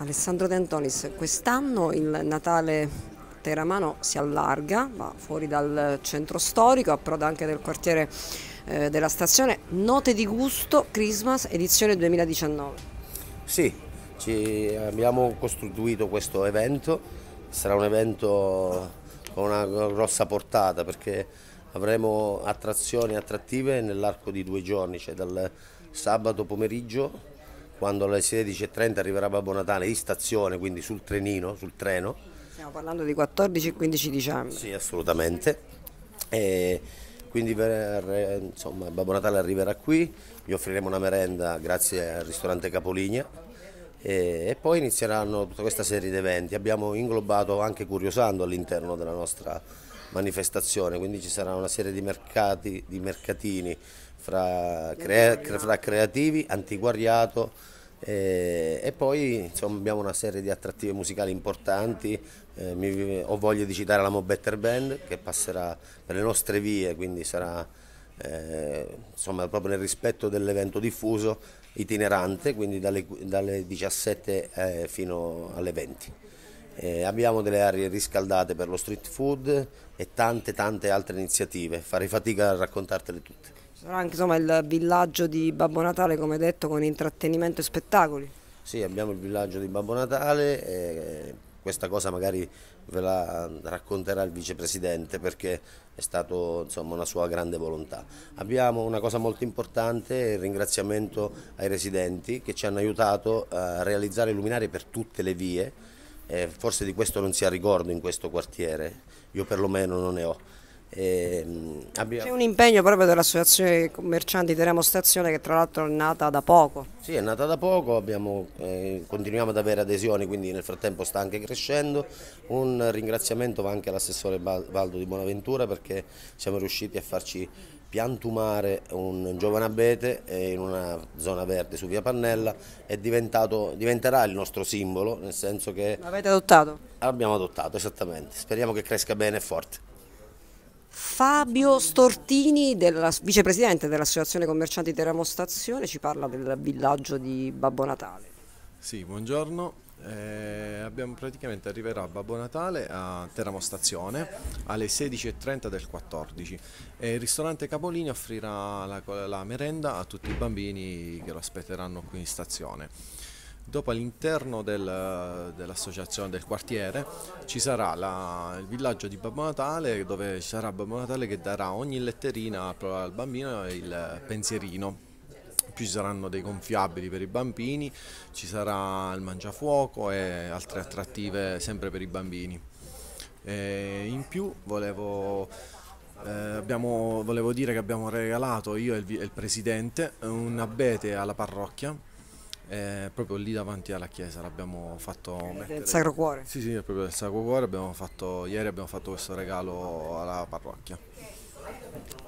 Alessandro De Antonis, quest'anno il Natale teramano si allarga, va fuori dal centro storico, approda anche nel quartiere eh, della stazione. Note di gusto, Christmas, edizione 2019. Sì, abbiamo costruito questo evento, sarà un evento con una grossa portata perché avremo attrazioni attrattive nell'arco di due giorni, cioè dal sabato pomeriggio quando alle 16.30 arriverà Babbo Natale in stazione, quindi sul trenino, sul treno. Stiamo parlando di 14 e 15 dicembre. Sì, assolutamente. E quindi per, insomma, Babbo Natale arriverà qui, gli offriremo una merenda grazie al ristorante Capoligna e, poi inizieranno tutta questa serie di eventi. Abbiamo inglobato anche Curiosando all'interno della nostra manifestazione, quindi ci sarà una serie di, mercati, di mercatini fra, crea, fra creativi, antiquariato eh, e poi insomma, abbiamo una serie di attrattive musicali importanti, eh, mi, ho voglia di citare la Mo Better Band che passerà per le nostre vie, quindi sarà eh, insomma, proprio nel rispetto dell'evento diffuso itinerante, quindi dalle, dalle 17 eh, fino alle 20. Eh, abbiamo delle aree riscaldate per lo street food e tante tante altre iniziative, farei fatica a raccontartele tutte. Sarà anche insomma, il villaggio di Babbo Natale, come detto, con intrattenimento e spettacoli. Sì, abbiamo il villaggio di Babbo Natale, eh, questa cosa magari ve la racconterà il vicepresidente perché è stata una sua grande volontà. Abbiamo una cosa molto importante, il ringraziamento ai residenti che ci hanno aiutato a realizzare luminari per tutte le vie eh, forse di questo non si ha ricordo in questo quartiere, io perlomeno non ne ho. Eh, abbiamo... C'è un impegno proprio dell'associazione commercianti di Remo Stazione che tra l'altro è nata da poco. Sì, è nata da poco, abbiamo, eh, continuiamo ad avere adesioni, quindi nel frattempo sta anche crescendo. Un ringraziamento va anche all'assessore Valdo di Bonaventura perché siamo riusciti a farci piantumare un giovane abete eh, in una zona verde su via Pannella è diventato, diventerà il nostro simbolo nel senso che l'avete adottato? l'abbiamo adottato esattamente speriamo che cresca bene e forte Fabio Stortini, della, vicepresidente dell'Associazione Commercianti Teramo Stazione, ci parla del villaggio di Babbo Natale. Sì, buongiorno. Eh, abbiamo praticamente arriverà Babbo Natale a Teramo Stazione alle 16.30 del 14 e il ristorante Capolini offrirà la, la merenda a tutti i bambini che lo aspetteranno qui in stazione. Dopo all'interno del, dell'associazione del quartiere ci sarà la, il villaggio di Babbo Natale dove ci sarà Babbo Natale che darà ogni letterina al bambino il pensierino più ci saranno dei gonfiabili per i bambini, ci sarà il mangiafuoco e altre attrattive sempre per i bambini. E in più volevo, eh, abbiamo, volevo, dire che abbiamo regalato io e il, il presidente un abete alla parrocchia eh, proprio lì davanti alla chiesa l'abbiamo fatto mettere... del Sacro Cuore sì sì proprio del Sacro Cuore abbiamo fatto, ieri abbiamo fatto questo regalo alla parrocchia